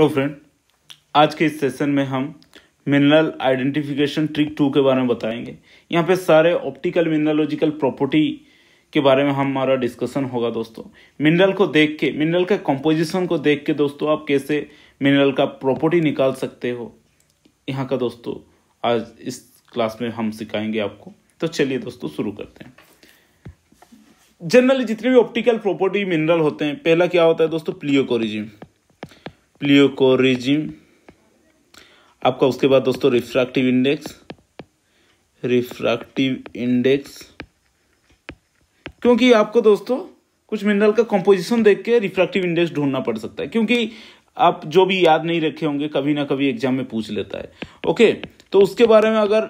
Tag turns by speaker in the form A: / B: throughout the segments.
A: Hello तो friend आज के इस सेशन में हम मिनरल आइडेंटिफिकेशन ट्रिक टू के बारे में बताएंगे यहाँ पे सारे ऑप्टिकल मिनरलॉजिकल प्रॉपर्टी के बारे में हमारा डिस्कशन होगा दोस्तों मिनरल को देख के मिनरल के कंपोजिशन को देख के दोस्तों आप कैसे मिनरल का प्रॉपर्टी निकाल सकते हो यहाँ का दोस्तों आज इस क्लास में हम सिखाएंगे आपको तो चलिए दोस्तों शुरू करते हैं जनरली जितने भी ऑप्टिकल प्रॉपर्टी मिनरल होते हैं पहला क्या होता है दोस्तों प्लियोकोरिजिम प्लियोकोरिजिम आपका उसके बाद दोस्तों रिफ्रैक्टिव इंडेक्स रिफ्रैक्टिव इंडेक्स क्योंकि आपको दोस्तों कुछ मिनरल का कंपोजिशन देख के रिफ्रैक्टिव इंडेक्स ढूंढना पड़ सकता है क्योंकि आप जो भी याद नहीं रखे होंगे कभी ना कभी एग्जाम में पूछ लेता है ओके तो उसके बारे में अगर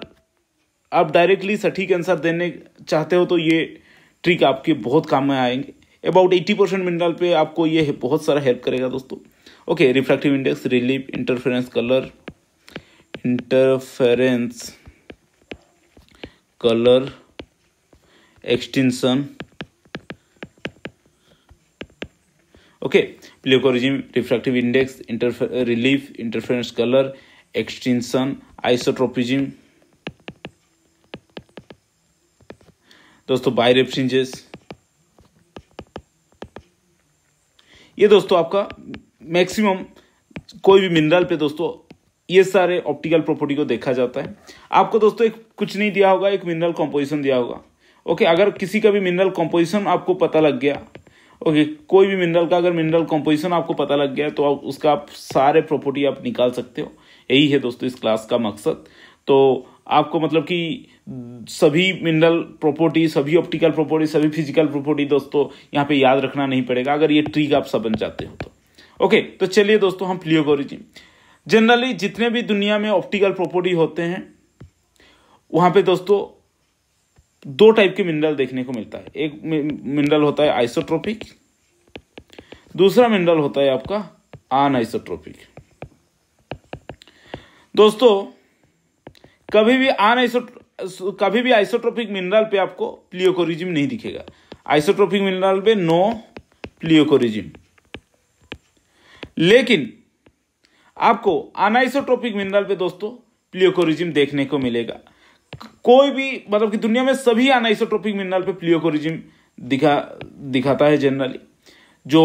A: आप डायरेक्टली सटीक आंसर देने चाहते हो तो ये ट्रिक आपके बहुत काम में आएंगे अबाउट एट्टी परसेंट मिनरल पे आपको ये बहुत सारा हेल्प करेगा दोस्तों okay refractive index relief interference colour interference colour extension okay pleochroism refractive index इंटरफे relief interference colour extension isotropism दोस्तों बायरेफ्रिंजेस ये दोस्तों आपका मैक्सिमम कोई भी मिनरल पे दोस्तों ये सारे ऑप्टिकल प्रॉपर्टी को देखा जाता है आपको दोस्तों एक कुछ नहीं दिया होगा एक मिनरल कॉम्पोजिशन दिया होगा ओके अगर किसी का भी मिनरल कॉम्पोजिशन आपको पता लग गया ओके कोई भी मिनरल का अगर मिनरल कॉम्पोजिशन आपको पता लग गया तो आप उसका आप सारे प्रॉपर्टी आप निकाल सकते हो यही है दोस्तों इस क्लास का मकसद तो आपको मतलब कि सभी मिनरल प्रॉपर्टी सभी ऑप्टिकल प्रॉपर्टी सभी फिजिकल प्रॉपर्टी दोस्तों यहाँ पे याद रखना नहीं पड़ेगा अगर ये ट्रिक आप बन जाते हो तो ओके तो चलिए दोस्तों हम प्लियोगोरिज्म जनरली जितने भी दुनिया में ऑप्टिकल प्रॉपर्टी होते हैं वहां पे दोस्तों दो टाइप के मिनरल देखने को मिलता है एक मिनरल होता है आइसोट्रोपिक दूसरा मिनरल होता है आपका आन आइसोट्रोपिक दोस्तों कभी भी आन आइसो कभी भी आइसोट्रोपिक मिनरल पे आपको प्लियोकोरिजिम नहीं दिखेगा आइसोट्रोपिक मिनरल पे नो प्लियोकोरिजिम लेकिन आपको अनाइसोट्रोपिक मिनरल पे दोस्तों प्लियोकोरिज्म देखने को मिलेगा कोई भी मतलब कि दुनिया में सभी अनाइसोट्रोपिक मिनरल पे प्लियोकोरिज्म दिखा दिखाता है जनरली जो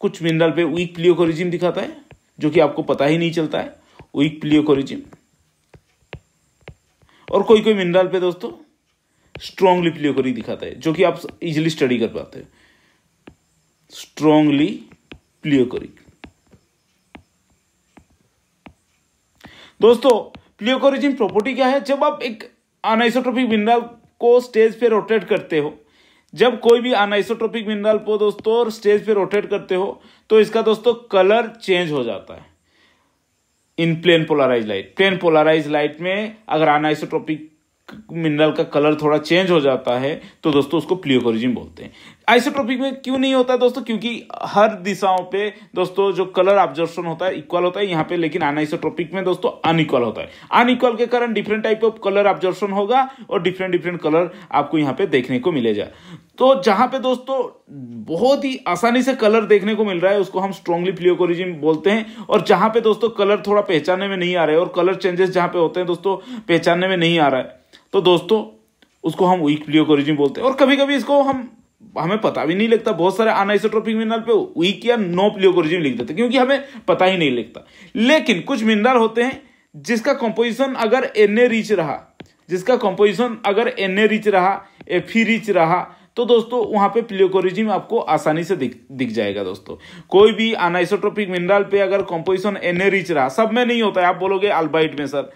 A: कुछ मिनरल पे वीक प्लियोकोरिज्म दिखाता है जो कि आपको पता ही नहीं चलता है वीक प्लियोकोरिज्म और कोई कोई मिनरल पे दोस्तों स्ट्रांगली प्लियोकोरी दिखाता है जो कि आप इजिली स्टडी कर पाते हो स्ट्रांगली प्लियोकोरिक दोस्तों प्लियोकोरिजिन प्रॉपर्टी क्या है जब आप एक अनाइसोट्रोपिक मिनरल को स्टेज पे रोटेट करते हो जब कोई भी अनाइसोट्रोपिक मिनरल को दोस्तों स्टेज पे रोटेट करते हो तो इसका दोस्तों कलर चेंज हो जाता है in plane polarise light plane polarise light में अगर अनाइसोट्रोपिक मिनरल का कलर थोड़ा चेंज हो जाता है तो दोस्तों उसको प्लियोकोरिजिम बोलते हैं आइसोट्रोपिक में क्यों नहीं होता है दोस्तों क्योंकि हर दिशाओं पे दोस्तों जो कलर ऑब्जर्वेशन होता है इक्वल होता है यहाँ पे लेकिन अनआइसोट्रोपिक में दोस्तों अनइक्वल होता है अनइक्वल के कारण different type of colour observation होगा और डिफरेंट डिफरेंट कलर आपको यहाँ पे देखने को मिलेगा तो जहां पे दोस्तों बहुत ही आसानी से कलर देखने को मिल रहा है उसको हम स्ट्रॉन्गली प्लियोकोरिजिम बोलते हैं और जहां पे दोस्तों कलर थोड़ा पहचानने में नहीं आ रहा है और कलर चेंजेस जहां पे होते हैं दोस्तों पहचानने में नहीं आ रहा है तो दोस्तों उसको हम वीक प्लियोकोरिजिन बोलते हैं और कभी कभी इसको हम हमें पता भी नहीं लगता बहुत सारे अनाइसोट्रोपिक मिनरल पे वीक या नो प्लियोकोरिजिन लिख देते क्योंकि हमें पता ही नहीं लगता लेकिन कुछ मिनरल होते हैं जिसका कंपोजिशन अगर एन रिच रहा जिसका कंपोजिशन अगर एन रिच रहा एफ रिच रहा तो दोस्तों वहां पे प्लियोकोरिजिम आपको आसानी से दिख दिख जाएगा दोस्तों कोई भी अनाइसोट्रोपिक मिनरल पे अगर कॉम्पोजिशन एन रिच रहा सब में नहीं होता है आप बोलोगे अल्बाइट में सर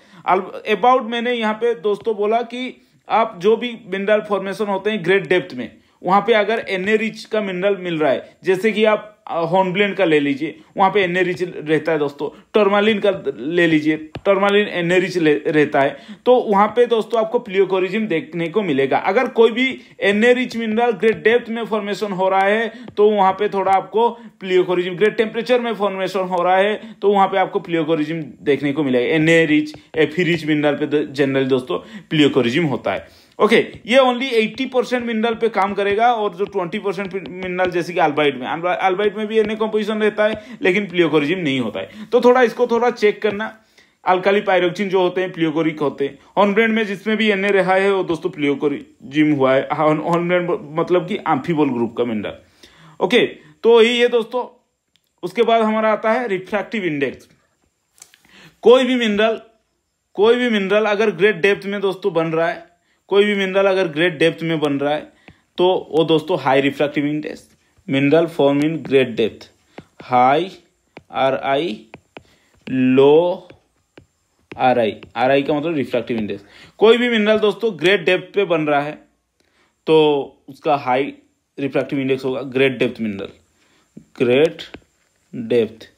A: अबाउट मैंने यहाँ पे दोस्तों बोला कि आप जो भी मिनरल फॉर्मेशन होते हैं ग्रेट डेप्थ में वहां पे अगर एन रिच का मिनरल मिल रहा है जैसे कि आप हॉर्नब्लेंड का ले लीजिए वहाँ पे रिच रहता है दोस्तों टर्मालिन का ले लीजिए टर्मालिन रिच रहता है तो वहाँ पे दोस्तों आपको प्लियोकोरिज्म देखने को मिलेगा अगर कोई भी रिच मिनरल ग्रेट डेप्थ में फॉर्मेशन हो रहा है तो वहाँ पे थोड़ा आपको प्लियोकोरिज्म ग्रेट टेम्परेचर में फॉर्मेशन हो रहा है तो वहाँ पर आपको प्लियोकोरिज्म देखने को मिलेगा एफी एफिरिच मिनरल पे जनरली दोस्तों प्लियोकोरिज्म होता है ओके ये ओनली 80 परसेंट मिनरल पे काम करेगा और जो 20 परसेंट मिनरल जैसे कि अल्बाइट में अल्बाइट में भी एन कंपोजिशन रहता है लेकिन प्लियोकोरिजिम नहीं होता है तो थोड़ा इसको थोड़ा चेक करना अल्काली पायरोक्सिन जो होते हैं प्लियोकोरिक होते हैं हॉर्नब्रेन में जिसमें भी एन रहा है वो दोस्तों प्लियोकोरिजिम हुआ है हॉर्नब्रेन हाँ, मतलब कि आम्फीबोल ग्रुप का मिनरल ओके तो यही है दोस्तों उसके बाद हमारा आता है रिफ्रैक्टिव इंडेक्स कोई भी मिनरल कोई भी मिनरल अगर ग्रेट डेप्थ में दोस्तों बन रहा है कोई भी मिनरल अगर ग्रेट डेप्थ में बन रहा है तो वो दोस्तों high refractive index mineral form in great depth high R I low R I R I का मतलब रिफ्रैक्टिव इंडेक्स कोई भी मिनरल दोस्तों ग्रेट डेप्थ पे बन रहा है तो उसका हाई रिफ्रैक्टिव इंडेक्स होगा great depth mineral great depth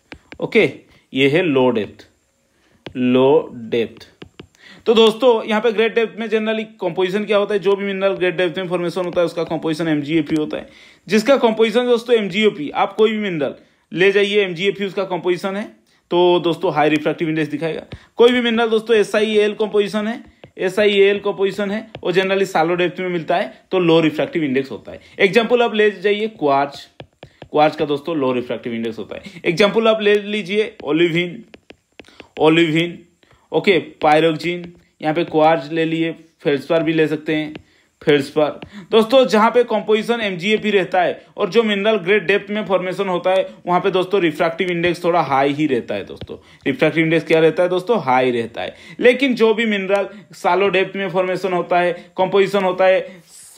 A: okay ये है लो डेप्थ लो डेप्थ तो दोस्तों यहाँ पे ग्रेट डेप्थ में जनरली कंपोजिशन क्या होता है जो भी मिनरल ग्रेट डेप्थ में फॉर्मेशन होता है उसका कंपोजिशन एमजीएपी होता है जिसका कंपोजिशन दोस्तों एमजीओपी आप कोई भी मिनरल ले जाइए एमजीएपी उसका कंपोजिशन है तो दोस्तों हाई रिफ्रैक्टिव इंडेक्स दिखाएगा कोई भी मिनरल दोस्तों एस आई एल कॉम्पोजिशन है एस आई एल कॉम्पोजिशन है और जनरली सालो डेप्थ में मिलता है तो लो रिफ्रैक्टिव इंडेक्स होता है एग्जाम्पल आप ले जाइए क्वार्च क्वार्च का दोस्तों लो रिफ्रैक्टिव इंडेक्स होता है एग्जाम्पल आप ले लीजिए ओलिविन ओलिविन ओके पायरोक्जिन यहाँ पे क्वार्ज ले लिए पर भी ले सकते हैं पर दोस्तों जहाँ पे कॉम्पोजिशन एम भी रहता है और जो मिनरल ग्रेड डेप्थ में फॉर्मेशन होता है वहाँ पे दोस्तों रिफ्रैक्टिव इंडेक्स थोड़ा हाई ही रहता है दोस्तों रिफ्रैक्टिव इंडेक्स क्या रहता है दोस्तों हाई रहता है लेकिन जो भी मिनरल सालो डेप्थ में फॉर्मेशन होता है कॉम्पोजिशन होता है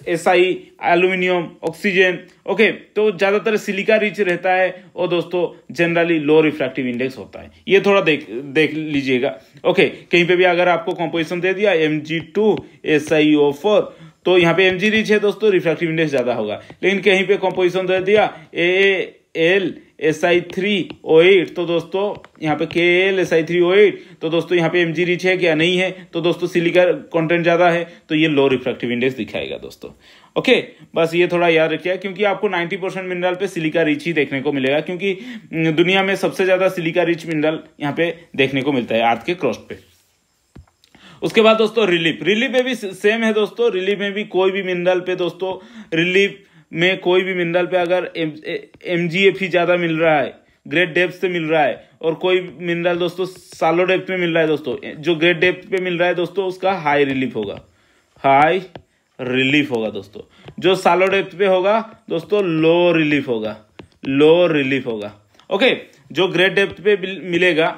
A: S I aluminium oxygen okay तो ज़्यादातर सिलिका रिच रहता है और दोस्तों जनरली लो रिफ्रैक्टिव इंडेक्स होता है ये थोड़ा देख देख लीजिएगा ओके कहीं पे भी अगर आपको कॉम्पोजिशन दे दिया M G two S I O four तो यहाँ पे एम जी रिच है दोस्तों रिफ्रैक्टिव इंडेक्स ज़्यादा होगा लेकिन कहीं पे कॉम्पोजिशन दे दिया A L S I three O eight तो दोस्तों यहाँ पे K L S I three O eight तो दोस्तों यहाँ पे एम जी रिच है क्या नहीं है तो दोस्तों सिलिका कंटेंट ज़्यादा है तो ये लो रिफ्रैक्टिव इंडेक्स दिखाएगा दोस्तों ओके बस ये थोड़ा याद रखिए क्योंकि आपको 90 परसेंट मिनरल पे सिलिका रिच ही देखने को मिलेगा क्योंकि दुनिया में सबसे ज़्यादा सिलिका रिच मिनरल यहाँ पे देखने को मिलता है आर्थ के क्रॉस्ट पे उसके बाद दोस्तों रिलीफ रिलीफ में भी सेम है दोस्तों रिलीफ में भी कोई भी मिनरल पे दोस्तों रिलीफ में कोई भी मिनरल पे अगर एम जी ही ज़्यादा मिल रहा है ग्रेट डेप्थ से मिल रहा है और कोई मिनरल दोस्तों सालो डेप्थ में मिल रहा है दोस्तों जो ग्रेट डेप्थ पे मिल रहा है दोस्तों उसका हाई रिलीफ होगा हाई रिलीफ होगा दोस्तों जो सालो डेप्थ पे होगा दोस्तों लो रिलीफ होगा लो रिलीफ होगा ओके जो ग्रेट डेप्थ पे मिलेगा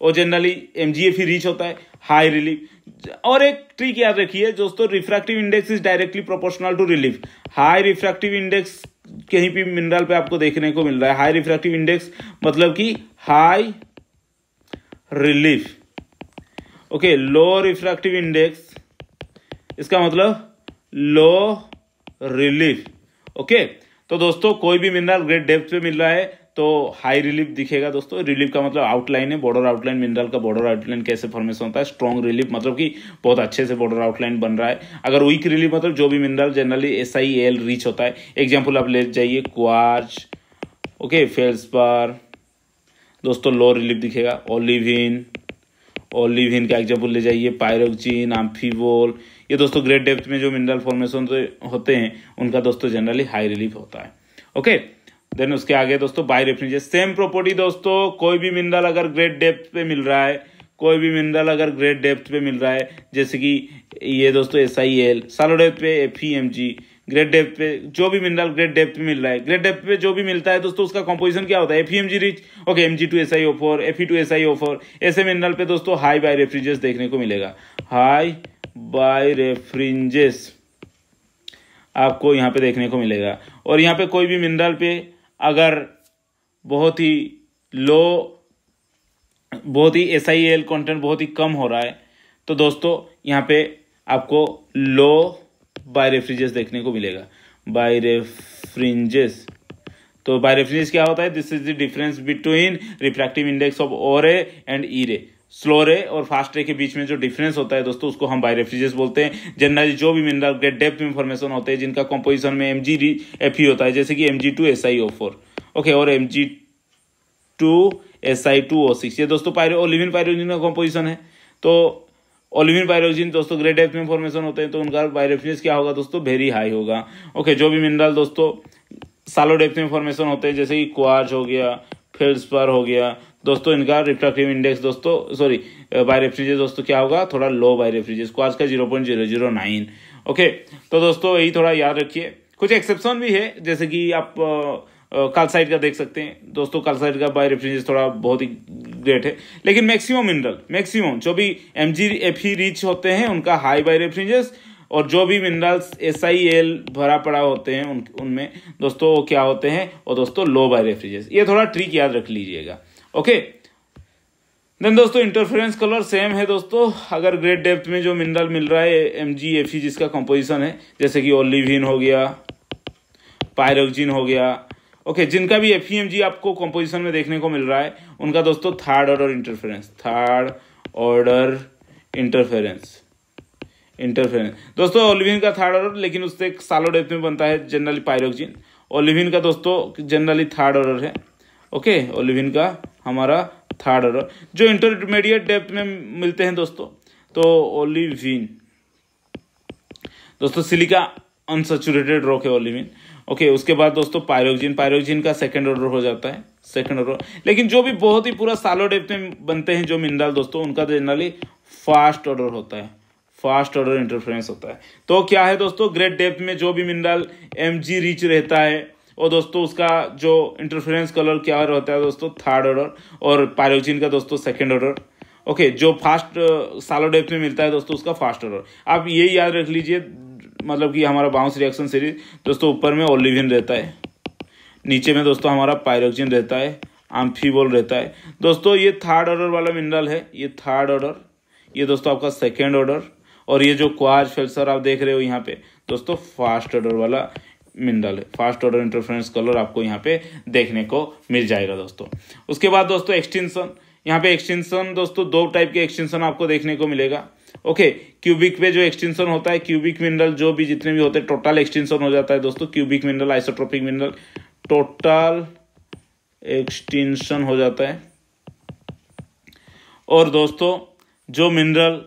A: और जनरली एम ही रीच होता है हाई रिलीफ और एक ट्रिक याद रखिए दोस्तों refractive index is directly proportional to relief high refractive index कहीं भी मिनरल पे आपको देखने को मिल रहा है हाई रिफ्रैक्टिव इंडेक्स मतलब कि high relief okay low refractive index इसका मतलब लो रिलीफ ओके तो दोस्तों कोई भी मिनरल ग्रेट डेप्थ पे मिल रहा है तो हाई रिलीफ दिखेगा दोस्तों रिलीफ का मतलब आउटलाइन है बॉर्डर आउटलाइन मिनरल का बॉर्डर आउटलाइन कैसे फॉर्मेशन होता है स्ट्रॉन्ग रिलीफ मतलब कि बहुत अच्छे से बॉर्डर आउटलाइन बन रहा है अगर वीक रिलीफ मतलब जो भी mineral generally S I L rich होता है एग्जाम्पल आप ले जाइए क्वार्च ओके फेल्सपर दोस्तों लो रिलीफ दिखेगा ओलिविन ओलिविन का एग्जाम्पल ले जाइए पायरोक्जिन आम्फीबोल ये दोस्तों ग्रेट डेप्थ में जो मिनरल फॉर्मेशन होते हैं उनका दोस्तों जनरली हाई रिलीफ होता है ओके okay? देन उसके आगे दोस्तों बाय रेफरेंस सेम प्रॉपर्टी दोस्तों कोई भी मिनरल अगर ग्रेट डेप्थ पे मिल रहा है कोई भी मिनरल अगर ग्रेट डेप्थ पे मिल रहा है जैसे कि ये दोस्तों S I L shallow depth पे F E M G great depth पे जो भी मिनरल ग्रेट डेप्थ पे मिल रहा है ग्रेट डेप्थ पे जो भी मिलता है दोस्तों उसका कंपोजिशन क्या होता है F M G rich okay M G two S I O four F E two S I O four ऐसे मिनरल पे दोस्तों हाई बाय रेफ्रिजेस देखने को मिलेगा हाई बाय रेफ्रिजेस आपको यहाँ पे देखने को मिलेगा और यहाँ पे कोई भी मिनरल पे अगर बहुत ही लो बहुत ही एस आई एल कॉन्टेंट बहुत ही कम हो रहा है तो दोस्तों यहाँ पे आपको लो बाय रेफ्रिजेस देखने को मिलेगा बाय रेफ्रिजेस तो बाय रेफ्रिजेस क्या होता है this is the difference between refractive index of O ray and E ray slow रे और फास्ट रे के बीच में जो डिफरेंस होता है दोस्तों उसको हम बायोरेफ्रिजेस बोलते हैं जनरली जो भी मिनरल के डेप्थ फॉर्मेशन होते हैं जिनका कॉम्पोजिशन में एम जी एफ होता है जैसे कि M G two S I O four okay और M G two S I two O six ये दोस्तों पायरो ओलिविन पायरोजिन का कॉम्पोजिशन है तो ओलिविन पायरोजिन दोस्तों ग्रेट डेप्थ में फॉर्मेशन होते हैं तो उनका बायरेफ्रिजेस क्या होगा दोस्तों वेरी हाई होगा ओके जो भी मिनरल दोस्तों सालो डेप्थ में फॉर्मेशन होते हैं जैसे कि क्वार्ज हो गया फेल्सपर हो गया दोस्तों इनका रिफ्रैक्टिव इंडेक्स दोस्तों सॉरी बाय रेफ्रिजेस दोस्तों क्या होगा थोड़ा लो बाय रेफ्रिजेस को आज का zero point zero zero nine okay तो दोस्तों यही थोड़ा याद रखिए कुछ एक्सेप्शन भी है जैसे कि आप कालसाइड का देख सकते हैं दोस्तों कालसाइड का बाय रेफ्रिजेस थोड़ा बहुत ही ग्रेट है लेकिन मैक्सिमम मिनरल मैक्सिमम जो भी एम जी एफ रीच होते हैं उनका हाई बाय रेफ्रिजेस और जो भी मिनरल्स एस आई एल भरा पड़ा होते हैं उन उनमें दोस्तों वो क्या होते हैं और दोस्तों लो बाय रेफ्रिजेस ये थोड़ा ट्रिक याद रख लीजिएगा ओके देन दोस्तों इंटरफेरेंस कलर सेम है दोस्तों अगर ग्रेट डेप्थ में जो मिनरल मिल रहा है एम जी एफ ई जिसका कंपोजिशन है जैसे कि ओलिविन हो गया पायरोजिन हो गया ओके okay, जिनका भी एफ आपको कंपोजिशन में देखने को मिल रहा है उनका दोस्तों third order interference third order interference interference दोस्तों ओलिविन का थर्ड ऑर्डर लेकिन उससे सालो डेप्थ में बनता है जनरली पायरोजिन ओलिविन का दोस्तों जनरली थर्ड ऑर्डर है ओके okay, ओलिविन का हमारा थर्ड ऑर्डर जो इंटरमीडिएट डेप्थ में मिलते हैं दोस्तों तो ओलिविन दोस्तों सिलिका अनसेचुरेटेड रॉक है ओलिविन ओके उसके बाद दोस्तों पायरोक्जिन पायरोक्जिन का सेकंड ऑर्डर हो जाता है सेकंड ऑर्डर लेकिन जो भी बहुत ही पूरा सालो डेप्थ में बनते हैं जो मिनरल दोस्तों उनका जनरली फास्ट ऑर्डर होता है फास्ट ऑर्डर इंटरफेरेंस होता है तो क्या है दोस्तों ग्रेट डेप्थ में जो भी मिनरल एम रिच रहता है और दोस्तों उसका जो इंटरफेरेंस कलर क्या रहता है दोस्तों थर्ड ऑर्डर और पायरोजिन का दोस्तों सेकेंड ऑर्डर ओके जो फास्ट सालोडेप में मिलता है दोस्तों उसका फास्ट ऑर्डर आप ये याद रख लीजिए मतलब कि हमारा बाउंस रिएक्शन सीरीज दोस्तों ऊपर में ओलिविन रहता है नीचे में दोस्तों हमारा पायरोक्सिन रहता है आम्फीबोल रहता है दोस्तों ये थर्ड ऑर्डर वाला मिनरल है ये थर्ड ऑर्डर ये दोस्तों आपका सेकेंड ऑर्डर और ये जो क्वार फेल्सर आप देख रहे हो यहाँ पे दोस्तों फास्ट ऑर्डर वाला mineral first order interference colour आपको यहाँ पे देखने को मिल जाएगा दोस्तों उसके बाद दोस्तों एक्सटेंशन यहाँ पे एक्सटेंशन दोस्तों दो टाइप के एक्सटेंशन आपको देखने को मिलेगा ओके क्यूबिक पे जो एक्सटेंशन होता है क्यूबिक मिनरल जो भी जितने भी होते हैं टोटल एक्सटेंशन हो जाता है दोस्तों cubic mineral isotropic mineral total extension हो जाता है और दोस्तों जो मिनरल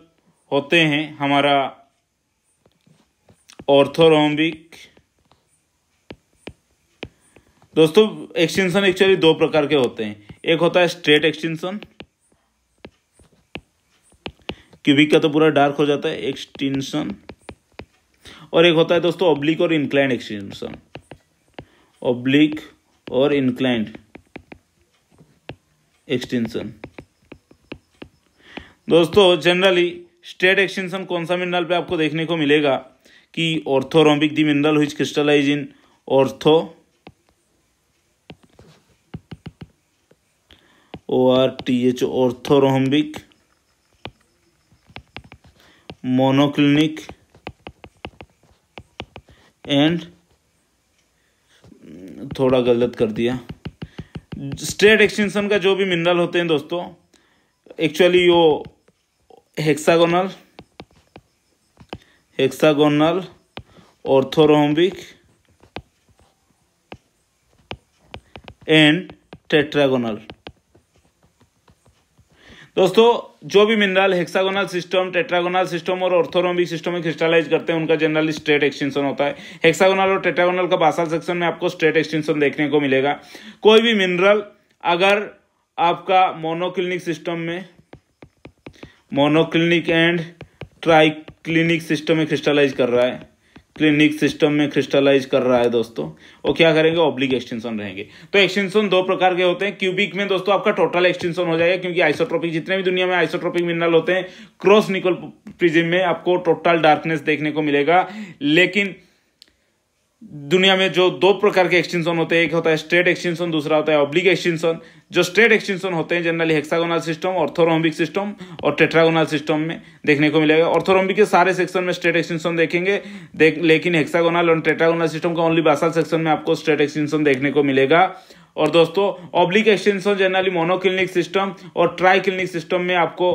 A: होते हैं हमारा ऑर्थोरोम्बिक दोस्तों एक्सटेंशन एक्चुअली दो प्रकार के होते हैं एक होता है स्ट्रेट एक्सटेंशन क्यूबिक का तो पूरा डार्क हो जाता है एक्सटेंशन और एक होता है दोस्तों ऑब्लिक और इंक्लाइंड एक्सटेंशन ऑब्लिक और इंक्लाइंड एक्सटेंशन दोस्तों जनरली स्ट्रेट एक्सटेंशन कौन सा मिनरल पे आपको देखने को मिलेगा कि ऑर्थोरोम्बिक दी मिनरल हुई crystallise in ortho O R T H orthorhombic monoclinic and थोड़ा गलत कर दिया स्ट्रेट एक्सटेंशन का जो भी मिनरल होते हैं दोस्तों एक्चुअली वो hexagonal hexagonal orthorhombic and tetragonal दोस्तों जो भी mineral hexagonal system tetragonal system और ऑर्थोरोम्बिक सिस्टम में क्रिस्टलाइज करते हैं उनका जनरली स्ट्रेट एक्सटेंशन होता है हेक्सागोनल और टेट्रागोनल का बासाल सेक्शन में आपको स्ट्रेट एक्सटेंशन देखने को मिलेगा कोई भी मिनरल अगर आपका मोनोक्लिनिक सिस्टम में मोनोक्लिनिक एंड ट्राइक्लिनिक सिस्टम में क्रिस्टलाइज कर रहा है क्लिनिक सिस्टम में क्रिस्टलाइज कर रहा है दोस्तों और क्या करेंगे ऑब्लिक एक्सटेंशन रहेंगे तो एक्सटेंशन दो प्रकार के होते हैं क्यूबिक में दोस्तों आपका टोटल एक्सटेंशन हो जाएगा क्योंकि आइसोट्रोपिक जितने भी दुनिया में आइसोट्रोपिक मिनरल होते हैं क्रॉस निकल प्रिज्म में आपको टोटल डार्कनेस देखने को मिलेगा लेकिन दुनिया में जो दो प्रकार के एक्सटेंशन होते हैं एक होता है स्ट्रेट एक्सटेंशन दूसरा होता है ऑब्लिक एक्सटेंशन जो स्ट्रेट एक्सटेंशन होते हैं generally hexagonal system orthorhombic system और टेट्रागोनल सिस्टम में देखने को मिलेगा ऑर्थोरोम्बिक के सारे सेक्शन में स्ट्रेट एक्सटेंशन देखेंगे देख लेकिन हेक्सागोनल और टेट्रागोनल सिस्टम का ओनली बासल सेक्शन में आपको स्ट्रेट एक्सटेंशन देखने को मिलेगा और दोस्तों oblique extension generally monoclinic system और ट्राई क्लिनिक सिस्टम में आपको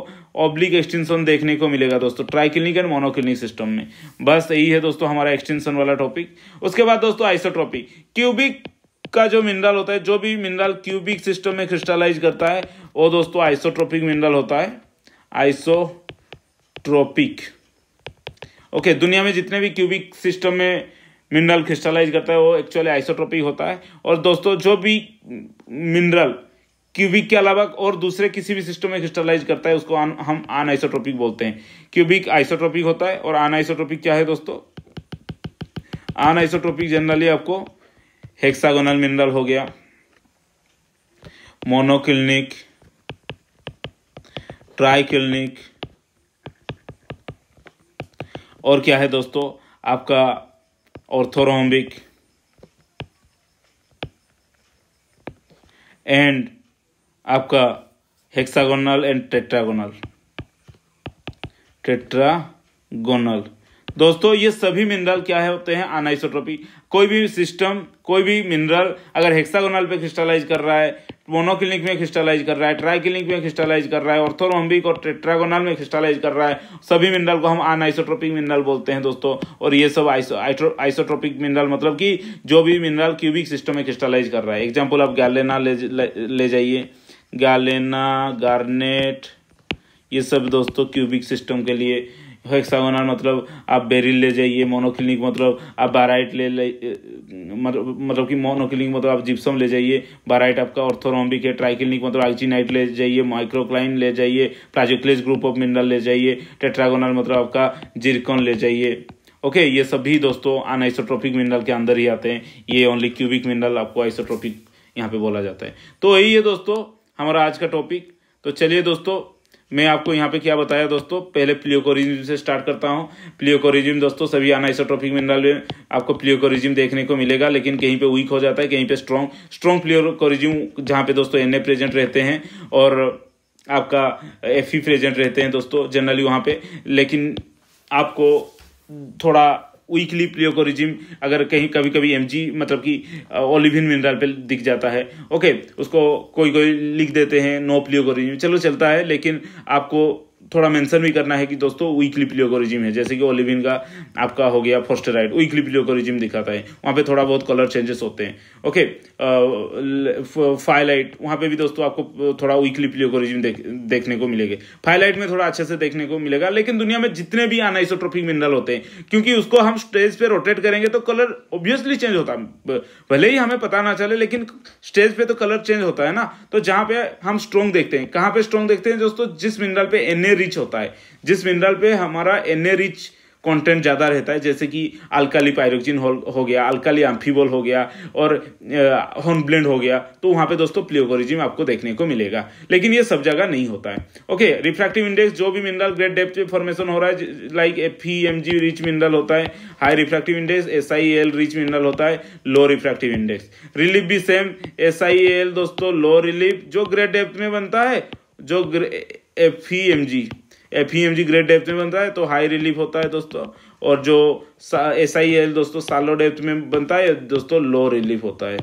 A: ऑब्लिक एक्सटेंशन देखने को मिलेगा दोस्तों triclinic and monoclinic system में बस यही है दोस्तों हमारा एक्सटेंशन वाला टॉपिक उसके बाद दोस्तों आइसोट्रॉपिक क्यूबिक का जो मिनरल होता है जो भी मिनरल क्यूबिक सिस्टम में क्रिस्टलाइज करता है वो दोस्तों आइसोट्रोपिक मिनरल होता है आइसोट्रोपिक ओके okay, दुनिया में जितने भी क्यूबिक सिस्टम में मिनरल क्रिस्टलाइज करता है वो एक्चुअली आइसोट्रोपिक होता है और दोस्तों जो भी मिनरल क्यूबिक के अलावा और दूसरे किसी भी सिस्टम में क्रिस्टलाइज करता है उसको आन, हम आन आइसोट्रोपिक बोलते हैं क्यूबिक आइसोट्रोपिक होता है और आन आइसोट्रोपिक क्या है दोस्तों आन आइसोट्रोपिक जनरली आपको हेक्सागोनल मिनरल हो गया मोनोक्लिनिक ट्राइक्लिनिक और क्या है दोस्तों आपका orthorhombic एंड आपका हेक्सागोनल एंड टेट्रागोनल टेट्रागोनल दोस्तों ये सभी मिनरल क्या है होते हैं अनाइसोट्रोपी कोई भी सिस्टम कोई भी मिनरल अगर हेक्सागोनल पे क्रिस्टलाइज कर रहा है मोनोक्लिनिक में क्रिस्टलाइज कर रहा है ट्राइक्लिनिक में क्रिस्टलाइज कर रहा है ऑर्थोरोम्बिक और ट्रेट्रागोनल में क्रिस्टलाइज कर रहा है सभी मिनरल को हम अनआइसोट्रोपिक मिनरल बोलते हैं दोस्तों और ये सब आइसोट्रोपिक मिनरल मतलब कि जो भी मिनरल क्यूबिक सिस्टम में क्रिस्टलाइज कर रहा है एग्जाम्पल आप गैलेना ले, ले, ले जाइए गैलेना गार्नेट ये सब दोस्तों क्यूबिक सिस्टम के लिए हेक्सागोनल मतलब आप बेरिल ले जाइए मोनोक्लिनिक मतलब आप बाराइट ले ले मतलब, मतलब कि मोनोक्लिनिक मतलब आप जिप्सम ले जाइए बाराइट आपका ऑर्थोरोम्बिक है ट्राइक्लिनिक मतलब आइजीनाइट ले जाइए माइक्रोक्लाइन ले जाइए प्राजोक्लेज ग्रुप ऑफ मिनरल ले जाइए टेट्रागोनल मतलब आपका जिरकॉन ले जाइए ओके ये सभी दोस्तों अनआइसोट्रोपिक मिनरल के अंदर ही आते हैं ये ओनली क्यूबिक मिनरल आपको आइसोट्रोपिक यहाँ पे बोला जाता है तो यही है दोस्तों हमारा आज का टॉपिक तो चलिए दोस्तों मैं आपको यहाँ पे क्या बताया दोस्तों पहले प्लियोकोरिज्म से स्टार्ट करता हूँ प्लियोकोरिज्म दोस्तों सभी अनाइसोट्रोपिक मिनरल में आपको प्लियोकोरिज्म देखने को मिलेगा लेकिन कहीं पे वीक हो जाता है कहीं पे स्ट्रॉन्ग स्ट्रॉन्ग प्लियोकोरिज्म जहाँ पे दोस्तों एन प्रेजेंट रहते हैं और आपका एफ प्रेजेंट रहते हैं दोस्तों जनरली वहाँ पे लेकिन आपको थोड़ा वीकली प्रियोकोरिजिम अगर कहीं कभी कभी एम मतलब कि ओलिविन मिनरल पे दिख जाता है ओके उसको कोई कोई लिख देते हैं नो प्लियोकोरिजिम चलो चलता है लेकिन आपको थोड़ा मेंशन भी करना है कि दोस्तों वीकली रिजिम है जैसे कि ओलिविन का आपका हो गया फोस्टेराइड वीकली रिजिम दिखाता है वहां पे थोड़ा बहुत कलर चेंजेस होते हैं ओके फाइलाइट वहां पे भी दोस्तों आपको थोड़ा वीकली रिजिम देख, देखने को मिलेगा फाइलाइट में थोड़ा अच्छे से देखने को मिलेगा लेकिन दुनिया में जितने भी अनाइसोट्रोपिक मिनरल होते हैं क्योंकि उसको हम स्टेज पे रोटेट करेंगे तो कलर ऑब्वियसली चेंज होता है भले ही हमें पता ना चले लेकिन स्टेज पे तो कलर चेंज होता है ना तो जहां पे हम स्ट्रॉन्ग देखते हैं कहां पे स्ट्रॉन्ग देखते हैं दोस्तों जिस मिनरल पे एन रिच होता है जिस मिनरल पे हमारा एन रिच कंटेंट ज़्यादा रहता है जैसे कि अल्काली पायरोक्जिन हो, हो गया अल्काली एम्फीबोल हो गया और हॉनब्लेंड हो गया तो वहाँ पे दोस्तों प्लियोकोरिजिम आपको देखने को मिलेगा लेकिन ये सब जगह नहीं होता है ओके रिफ्रैक्टिव इंडेक्स जो भी मिनरल ग्रेट डेप्थ पे फॉर्मेशन हो रहा है लाइक एफ रिच मिनरल होता है high refractive index S rich mineral होता है लो रिफ्रैक्टिव इंडेक्स रिलीफ भी सेम एस दोस्तों लो रिलीफ जो ग्रेट डेप्थ में बनता है जो F E M G F E M G great depth में बनता है तो हाई रिलीफ होता है दोस्तों और जो एस आई एल दोस्तों सालो डेप्थ में बनता है दोस्तों लो रिलीफ होता है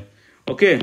A: ओके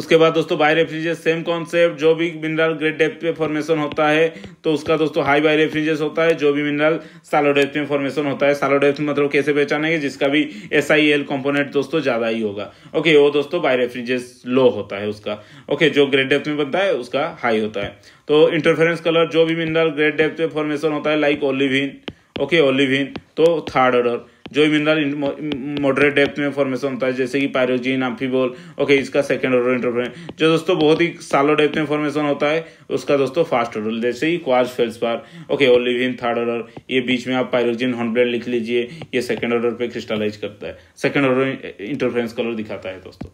A: उसके बाद दोस्तों बाई रेफ्रिजेस सेम कॉन्सेप्ट जो भी मिनरल ग्रेट डेप्थ में फॉर्मेशन होता है तो उसका दोस्तों हाई बाई रेफ्रिजेस होता है जो भी मिनरल सालो डेप्थ में फॉर्मेशन होता है सालो डेप्थ मतलब कैसे पहचानेंगे जिसका भी एस आई एल कॉम्पोनेंट दोस्तों ज़्यादा ही होगा ओके वो दोस्तों बाई रेफ्रिजेस लो होता है उसका ओके जो ग्रेट डेप्थ में बनता है उसका हाई होता है तो इंटरफेरेंस कलर जो भी मिनरल ग्रेट डेप्थ में फॉर्मेशन होता है लाइक ओलिविन ओके ओलिविन तो थर्ड ऑर्डर जो भी मिनरल मॉडरेट डेप्थ में फॉर्मेशन होता है जैसे कि पायरोजीन आम्फीबोल ओके इसका सेकेंड ऑर्डर इंटरफेरेंस जो दोस्तों बहुत ही सालो डेप्थ में फॉर्मेशन होता है उसका दोस्तों फास्ट ऑर्डर जैसे ही quartz feldspar okay olivine third order ये बीच में आप पायरोजीन हॉर्नब्लेड लिख लीजिए ये सेकेंड ऑर्डर पर क्रिस्टलाइज करता है सेकेंड ऑर्डर इंटरफ्रेंस कलर दिखाता है दोस्तों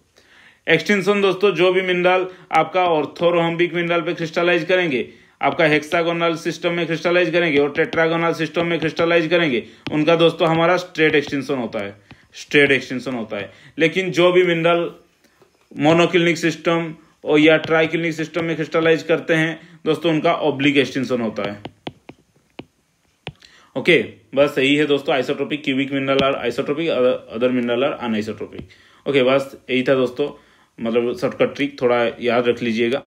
A: एक्सटेंशन दोस्तों जो भी मिनरल आपका ऑर्थोरोहम्बिक मिनरल पे क्रिस्टलाइज करेंगे आपका हेक्सागोनल सिस्टम में क्रिस्टलाइज करेंगे और टेट्रागोनल सिस्टम में क्रिस्टलाइज करेंगे उनका दोस्तों हमारा स्ट्रेट एक्सटेंशन होता है स्ट्रेट एक्सटेंशन होता है लेकिन जो भी मिनरल मोनोक्लिनिक सिस्टम और या ट्राइक्लिनिक सिस्टम में क्रिस्टलाइज करते हैं दोस्तों उनका ओब्लिक एक्सटेंशन होता है ओके okay, बस यही है दोस्तों isotropic cubic mineral are isotropic other mineral are anisotropic okay okay, बस यही था दोस्तों मतलब शॉर्टकट ट्रिक थोड़ा याद रख लीजिएगा